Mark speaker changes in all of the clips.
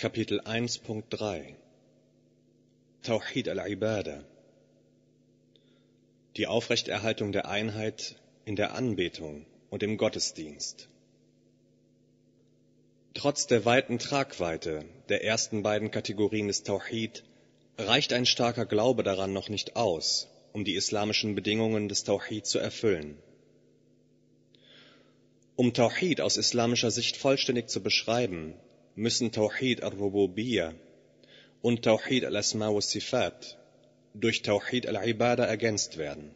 Speaker 1: Kapitel 1.3 Tawhid al ibada Die Aufrechterhaltung der Einheit in der Anbetung und im Gottesdienst. Trotz der weiten Tragweite der ersten beiden Kategorien des Tawhid reicht ein starker Glaube daran noch nicht aus, um die islamischen Bedingungen des Tawhid zu erfüllen. Um Tawhid aus islamischer Sicht vollständig zu beschreiben, müssen Tawhid al-Rububiyya und Tawhid al-Asma wa Sifat durch Tawhid al-Ibada ergänzt werden.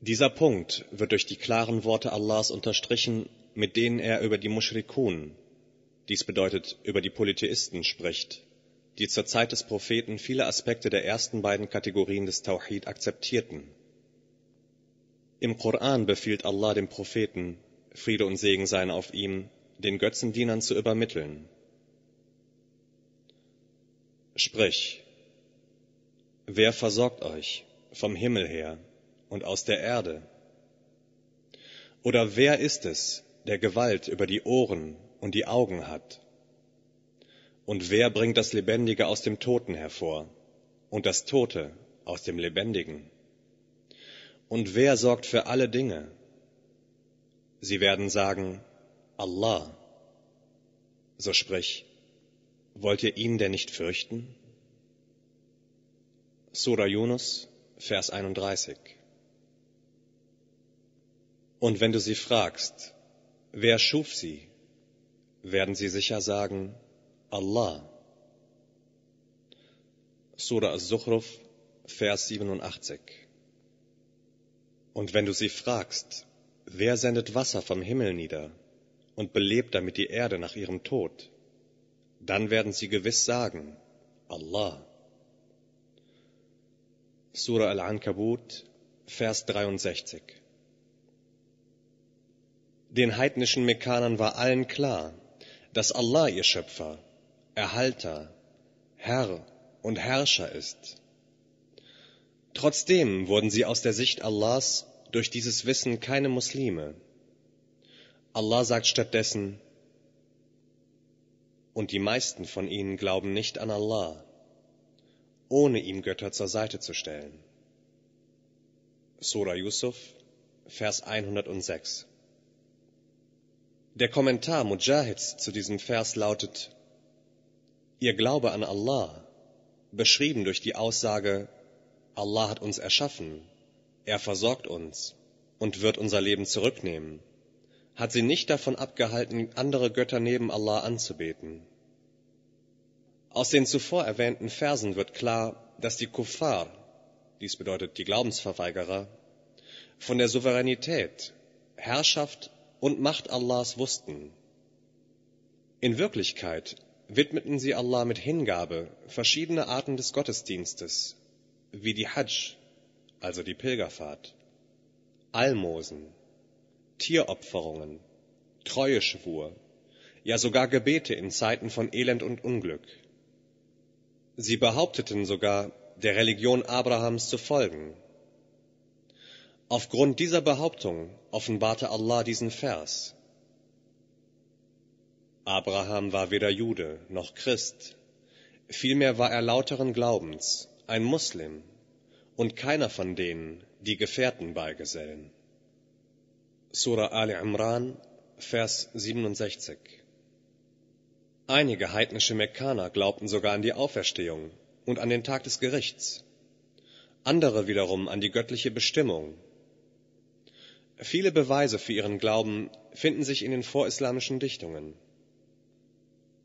Speaker 1: Dieser Punkt wird durch die klaren Worte Allahs unterstrichen, mit denen er über die Mushrikun, dies bedeutet über die Polytheisten spricht, die zur Zeit des Propheten viele Aspekte der ersten beiden Kategorien des Tawhid akzeptierten. Im Koran befiehlt Allah dem Propheten, Friede und Segen seien auf ihm, den Götzendienern zu übermitteln. Sprich, wer versorgt euch vom Himmel her und aus der Erde? Oder wer ist es, der Gewalt über die Ohren und die Augen hat? Und wer bringt das Lebendige aus dem Toten hervor und das Tote aus dem Lebendigen? Und wer sorgt für alle Dinge? Sie werden sagen, Allah. So also sprich, wollt ihr ihn denn nicht fürchten? Surah Yunus, Vers 31. Und wenn du sie fragst, wer schuf sie, werden sie sicher sagen, Allah. Surah As-Sukhruf, Vers 87. Und wenn du sie fragst, wer sendet Wasser vom Himmel nieder, und belebt damit die Erde nach ihrem Tod. Dann werden sie gewiss sagen, Allah. Surah Al-Ankabut, Vers 63. Den heidnischen Mekanern war allen klar, dass Allah ihr Schöpfer, Erhalter, Herr und Herrscher ist. Trotzdem wurden sie aus der Sicht Allahs durch dieses Wissen keine Muslime. Allah sagt stattdessen, und die meisten von ihnen glauben nicht an Allah, ohne ihm Götter zur Seite zu stellen. Surah Yusuf, Vers 106. Der Kommentar Mujahids zu diesem Vers lautet, Ihr Glaube an Allah, beschrieben durch die Aussage, Allah hat uns erschaffen, er versorgt uns und wird unser Leben zurücknehmen hat sie nicht davon abgehalten, andere Götter neben Allah anzubeten. Aus den zuvor erwähnten Versen wird klar, dass die Kuffar, dies bedeutet die Glaubensverweigerer, von der Souveränität, Herrschaft und Macht Allahs wussten. In Wirklichkeit widmeten sie Allah mit Hingabe verschiedene Arten des Gottesdienstes, wie die Hajj, also die Pilgerfahrt, Almosen, Tieropferungen, Treueschwur, ja sogar Gebete in Zeiten von Elend und Unglück. Sie behaupteten sogar, der Religion Abrahams zu folgen. Aufgrund dieser Behauptung offenbarte Allah diesen Vers. Abraham war weder Jude noch Christ, vielmehr war er lauteren Glaubens, ein Muslim und keiner von denen, die Gefährten beigesellen. Surah Ali Imran, Vers 67. Einige heidnische Mekkaner glaubten sogar an die Auferstehung und an den Tag des Gerichts, andere wiederum an die göttliche Bestimmung. Viele Beweise für ihren Glauben finden sich in den vorislamischen Dichtungen.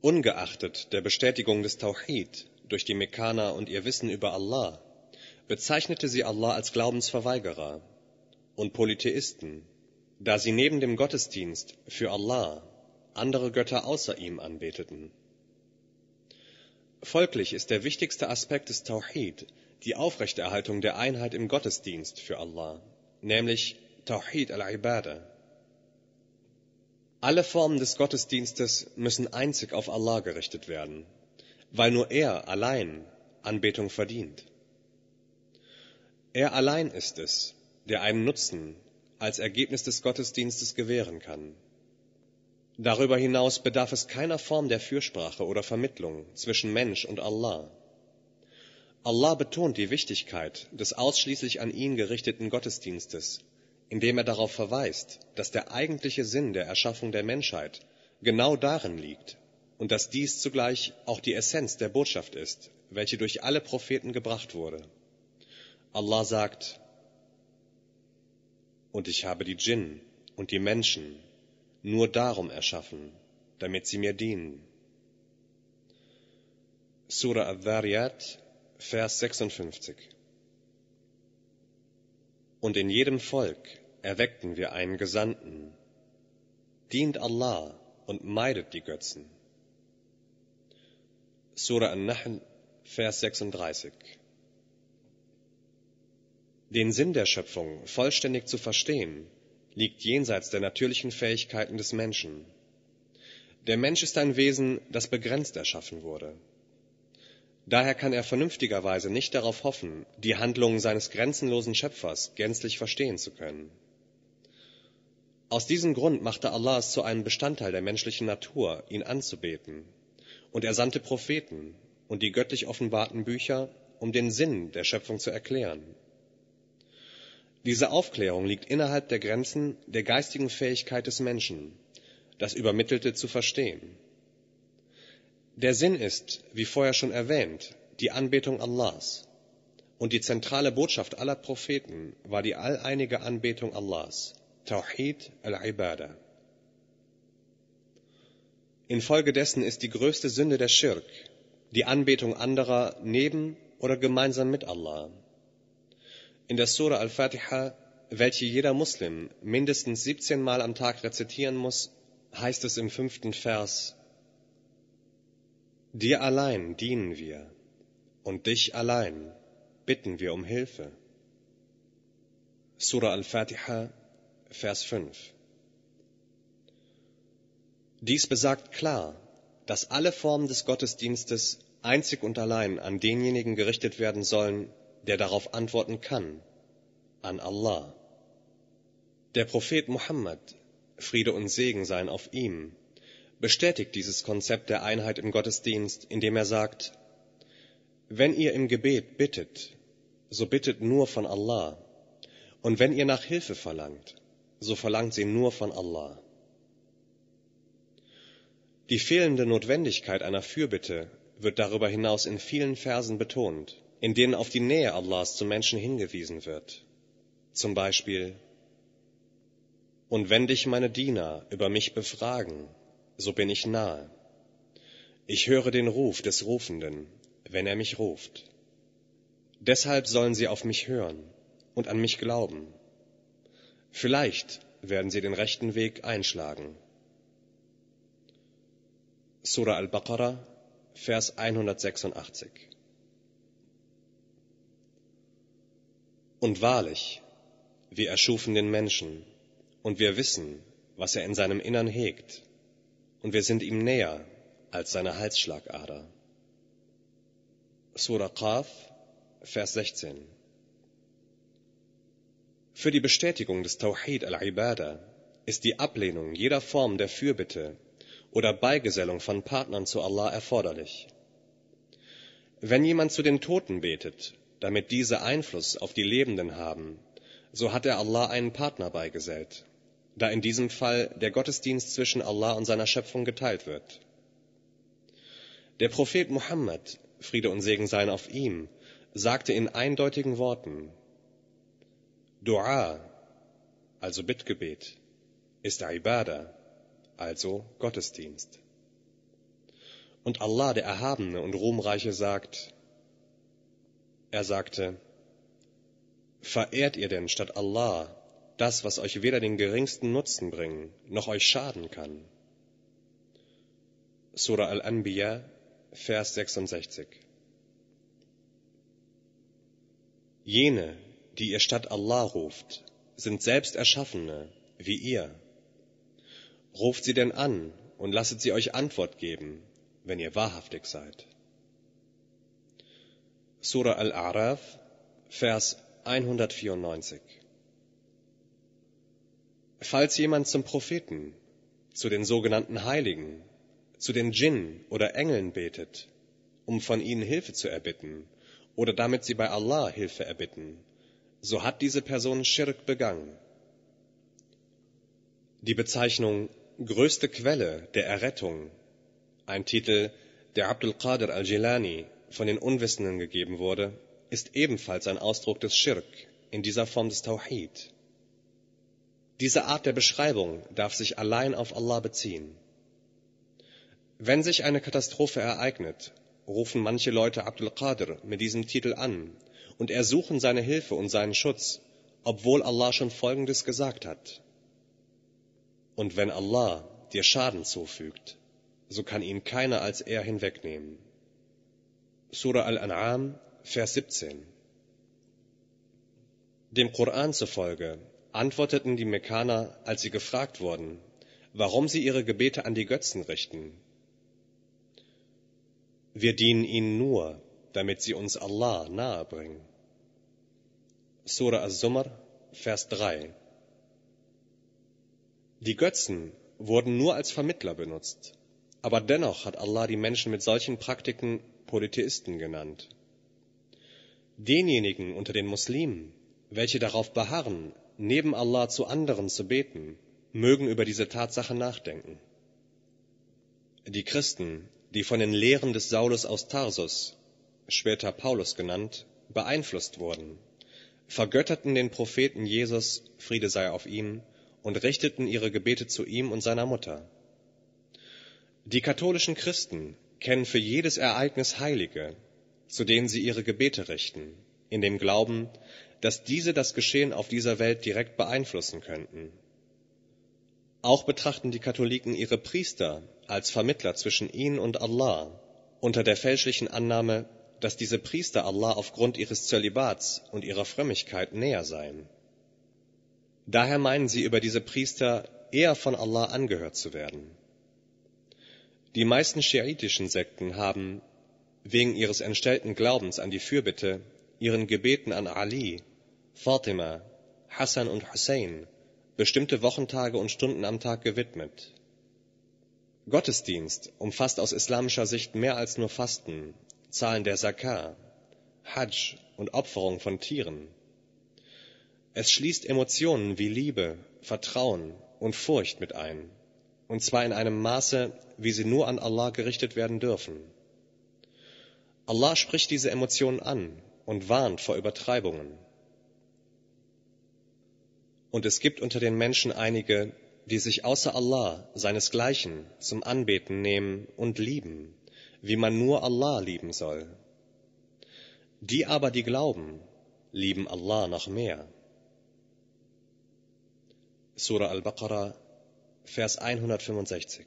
Speaker 1: Ungeachtet der Bestätigung des Tauchid durch die Mekkaner und ihr Wissen über Allah, bezeichnete sie Allah als Glaubensverweigerer und Polytheisten da sie neben dem Gottesdienst für Allah andere Götter außer ihm anbeteten. Folglich ist der wichtigste Aspekt des Tawhid die Aufrechterhaltung der Einheit im Gottesdienst für Allah, nämlich Tawhid al-Ibadah. Alle Formen des Gottesdienstes müssen einzig auf Allah gerichtet werden, weil nur er allein Anbetung verdient. Er allein ist es, der einen Nutzen als Ergebnis des Gottesdienstes gewähren kann. Darüber hinaus bedarf es keiner Form der Fürsprache oder Vermittlung zwischen Mensch und Allah. Allah betont die Wichtigkeit des ausschließlich an ihn gerichteten Gottesdienstes, indem er darauf verweist, dass der eigentliche Sinn der Erschaffung der Menschheit genau darin liegt und dass dies zugleich auch die Essenz der Botschaft ist, welche durch alle Propheten gebracht wurde. Allah sagt, und ich habe die Djinn und die Menschen nur darum erschaffen, damit sie mir dienen. Surah Ad-Dhariyat, Vers 56 Und in jedem Volk erweckten wir einen Gesandten. Dient Allah und meidet die Götzen. Surah An-Nahl, Vers 36 den Sinn der Schöpfung vollständig zu verstehen, liegt jenseits der natürlichen Fähigkeiten des Menschen. Der Mensch ist ein Wesen, das begrenzt erschaffen wurde. Daher kann er vernünftigerweise nicht darauf hoffen, die Handlungen seines grenzenlosen Schöpfers gänzlich verstehen zu können. Aus diesem Grund machte Allah es zu einem Bestandteil der menschlichen Natur, ihn anzubeten, und er sandte Propheten und die göttlich offenbarten Bücher, um den Sinn der Schöpfung zu erklären diese Aufklärung liegt innerhalb der Grenzen der geistigen Fähigkeit des Menschen, das Übermittelte zu verstehen. Der Sinn ist, wie vorher schon erwähnt, die Anbetung Allahs. Und die zentrale Botschaft aller Propheten war die alleinige Anbetung Allahs, Tawhid al-Ibadah. Infolgedessen ist die größte Sünde der Schirk, die Anbetung anderer neben oder gemeinsam mit Allah in der Sura Al-Fatiha, welche jeder Muslim mindestens 17 Mal am Tag rezitieren muss, heißt es im fünften Vers, Dir allein dienen wir und dich allein bitten wir um Hilfe. Sura Al-Fatiha, Vers 5. Dies besagt klar, dass alle Formen des Gottesdienstes einzig und allein an denjenigen gerichtet werden sollen, der darauf antworten kann, an Allah. Der Prophet Muhammad, Friede und Segen seien auf ihm, bestätigt dieses Konzept der Einheit im Gottesdienst, indem er sagt, wenn ihr im Gebet bittet, so bittet nur von Allah, und wenn ihr nach Hilfe verlangt, so verlangt sie nur von Allah. Die fehlende Notwendigkeit einer Fürbitte wird darüber hinaus in vielen Versen betont in denen auf die Nähe Allahs zu Menschen hingewiesen wird. Zum Beispiel, und wenn dich meine Diener über mich befragen, so bin ich nahe. Ich höre den Ruf des Rufenden, wenn er mich ruft. Deshalb sollen sie auf mich hören und an mich glauben. Vielleicht werden sie den rechten Weg einschlagen. Surah al-Baqarah, Vers 186. Und wahrlich, wir erschufen den Menschen, und wir wissen, was er in seinem Innern hegt, und wir sind ihm näher als seine Halsschlagader. Surah Qaf, Vers 16. Für die Bestätigung des Tawhid al-Ibadah ist die Ablehnung jeder Form der Fürbitte oder Beigesellung von Partnern zu Allah erforderlich. Wenn jemand zu den Toten betet, damit diese Einfluss auf die Lebenden haben, so hat er Allah einen Partner beigesellt, da in diesem Fall der Gottesdienst zwischen Allah und seiner Schöpfung geteilt wird. Der Prophet Muhammad, Friede und Segen seien auf ihm, sagte in eindeutigen Worten, Dua, also Bittgebet, ist Ibadah, also Gottesdienst. Und Allah, der Erhabene und Ruhmreiche, sagt, er sagte, Verehrt ihr denn statt Allah das, was euch weder den geringsten Nutzen bringen, noch euch schaden kann? Surah Al-Anbiya, Vers 66. Jene, die ihr statt Allah ruft, sind selbst Erschaffene, wie ihr. Ruft sie denn an und lasset sie euch Antwort geben, wenn ihr wahrhaftig seid. Surah Al-A'raf, Vers 194. Falls jemand zum Propheten, zu den sogenannten Heiligen, zu den Djinn oder Engeln betet, um von ihnen Hilfe zu erbitten, oder damit sie bei Allah Hilfe erbitten, so hat diese Person Schirk begangen. Die Bezeichnung größte Quelle der Errettung, ein Titel, der Abdul Qadir al-Jilani von den Unwissenden gegeben wurde, ist ebenfalls ein Ausdruck des Schirk in dieser Form des Tawhid. Diese Art der Beschreibung darf sich allein auf Allah beziehen. Wenn sich eine Katastrophe ereignet, rufen manche Leute Abdul Qadir mit diesem Titel an und ersuchen seine Hilfe und seinen Schutz, obwohl Allah schon Folgendes gesagt hat. Und wenn Allah dir Schaden zufügt, so kann ihn keiner als er hinwegnehmen. Surah Al-An'am, Vers 17. Dem Koran zufolge antworteten die Mekkaner, als sie gefragt wurden, warum sie ihre Gebete an die Götzen richten. Wir dienen ihnen nur, damit sie uns Allah nahebringen. Surah As-Sumar, Vers 3. Die Götzen wurden nur als Vermittler benutzt, aber dennoch hat Allah die Menschen mit solchen Praktiken Polytheisten genannt. Denjenigen unter den Muslimen, welche darauf beharren, neben Allah zu anderen zu beten, mögen über diese Tatsache nachdenken. Die Christen, die von den Lehren des Saulus aus Tarsus, später Paulus genannt, beeinflusst wurden, vergötterten den Propheten Jesus, Friede sei auf ihm, und richteten ihre Gebete zu ihm und seiner Mutter. Die katholischen Christen, kennen für jedes Ereignis Heilige, zu denen sie ihre Gebete richten, in dem Glauben, dass diese das Geschehen auf dieser Welt direkt beeinflussen könnten. Auch betrachten die Katholiken ihre Priester als Vermittler zwischen ihnen und Allah, unter der fälschlichen Annahme, dass diese Priester Allah aufgrund ihres Zölibats und ihrer Frömmigkeit näher seien. Daher meinen sie über diese Priester eher von Allah angehört zu werden. Die meisten schiitischen Sekten haben wegen ihres entstellten Glaubens an die Fürbitte, ihren Gebeten an Ali, Fatima, Hassan und Hussein bestimmte Wochentage und Stunden am Tag gewidmet. Gottesdienst umfasst aus islamischer Sicht mehr als nur Fasten, Zahlen der Zakar, Hajj und Opferung von Tieren. Es schließt Emotionen wie Liebe, Vertrauen und Furcht mit ein und zwar in einem Maße, wie sie nur an Allah gerichtet werden dürfen. Allah spricht diese Emotionen an und warnt vor Übertreibungen. Und es gibt unter den Menschen einige, die sich außer Allah, seinesgleichen, zum Anbeten nehmen und lieben, wie man nur Allah lieben soll. Die aber, die glauben, lieben Allah noch mehr. Surah Al-Baqarah Vers 165.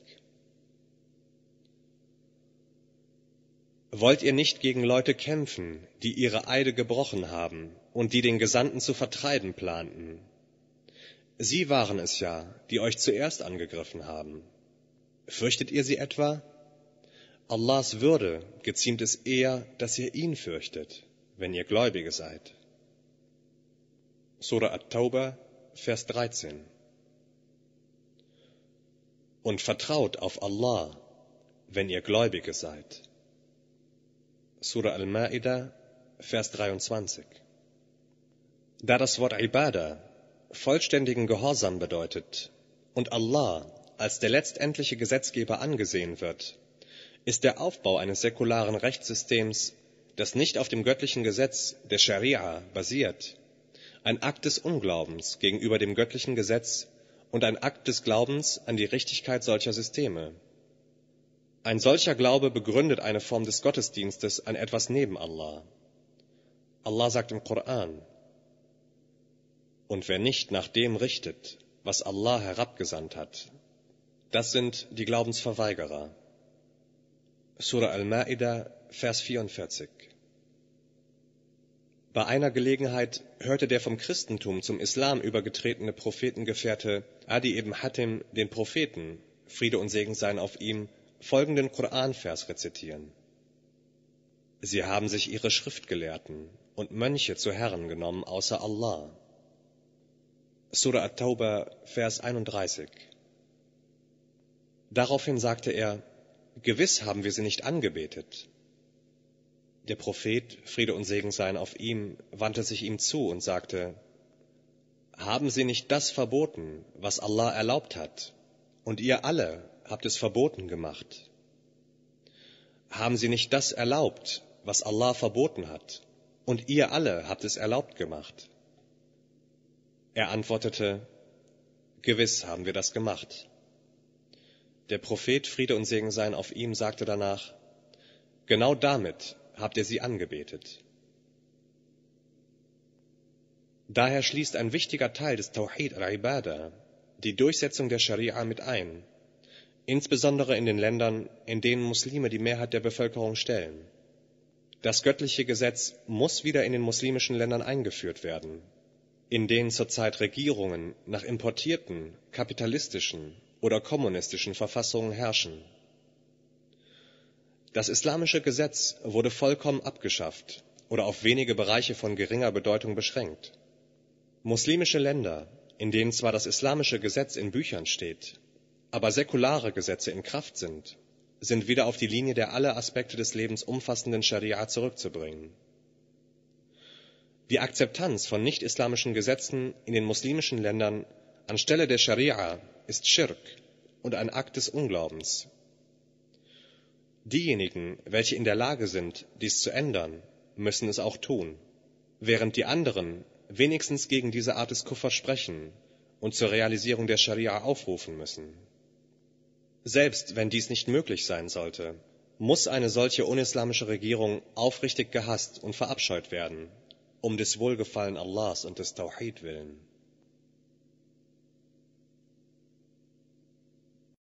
Speaker 1: Wollt ihr nicht gegen Leute kämpfen, die ihre Eide gebrochen haben und die den Gesandten zu vertreiben planten? Sie waren es ja, die euch zuerst angegriffen haben. Fürchtet ihr sie etwa? Allahs Würde geziemt es eher, dass ihr ihn fürchtet, wenn ihr Gläubige seid. Surah At-Tauba, Vers 13 und vertraut auf Allah, wenn ihr Gläubige seid. Surah Al-Ma'idah, Vers 23. Da das Wort Ibadah vollständigen Gehorsam bedeutet und Allah als der letztendliche Gesetzgeber angesehen wird, ist der Aufbau eines säkularen Rechtssystems, das nicht auf dem göttlichen Gesetz der Scharia basiert, ein Akt des Unglaubens gegenüber dem göttlichen Gesetz und ein Akt des Glaubens an die Richtigkeit solcher Systeme. Ein solcher Glaube begründet eine Form des Gottesdienstes an etwas neben Allah. Allah sagt im Koran, und wer nicht nach dem richtet, was Allah herabgesandt hat, das sind die Glaubensverweigerer. Surah Al-Ma'idah, Vers 44. Bei einer Gelegenheit hörte der vom Christentum zum Islam übergetretene Prophetengefährte Adi ibn Hatim den Propheten, Friede und Segen seien auf ihm, folgenden Koranvers rezitieren. Sie haben sich ihre Schriftgelehrten und Mönche zu Herren genommen, außer Allah. Surah At-Tauba, Vers 31. Daraufhin sagte er, Gewiss haben wir sie nicht angebetet, der Prophet, Friede und Segen seien auf ihm, wandte sich ihm zu und sagte, Haben Sie nicht das verboten, was Allah erlaubt hat, und ihr alle habt es verboten gemacht? Haben Sie nicht das erlaubt, was Allah verboten hat, und ihr alle habt es erlaubt gemacht? Er antwortete, Gewiss haben wir das gemacht. Der Prophet Friede und Segen seien auf ihm sagte danach, Genau damit habt ihr sie angebetet. Daher schließt ein wichtiger Teil des Tawhid al-Ibadah die Durchsetzung der Scharia mit ein, insbesondere in den Ländern, in denen Muslime die Mehrheit der Bevölkerung stellen. Das göttliche Gesetz muss wieder in den muslimischen Ländern eingeführt werden, in denen zurzeit Regierungen nach importierten, kapitalistischen oder kommunistischen Verfassungen herrschen. Das islamische Gesetz wurde vollkommen abgeschafft oder auf wenige Bereiche von geringer Bedeutung beschränkt. Muslimische Länder, in denen zwar das islamische Gesetz in Büchern steht, aber säkulare Gesetze in Kraft sind, sind wieder auf die Linie der alle Aspekte des Lebens umfassenden Scharia zurückzubringen. Die Akzeptanz von nicht-islamischen Gesetzen in den muslimischen Ländern anstelle der Scharia ist Schirk und ein Akt des Unglaubens, Diejenigen, welche in der Lage sind, dies zu ändern, müssen es auch tun, während die anderen wenigstens gegen diese Art des Kuffers sprechen und zur Realisierung der Scharia aufrufen müssen. Selbst wenn dies nicht möglich sein sollte, muss eine solche unislamische Regierung aufrichtig gehasst und verabscheut werden, um des Wohlgefallen Allahs und des Tawhid willen.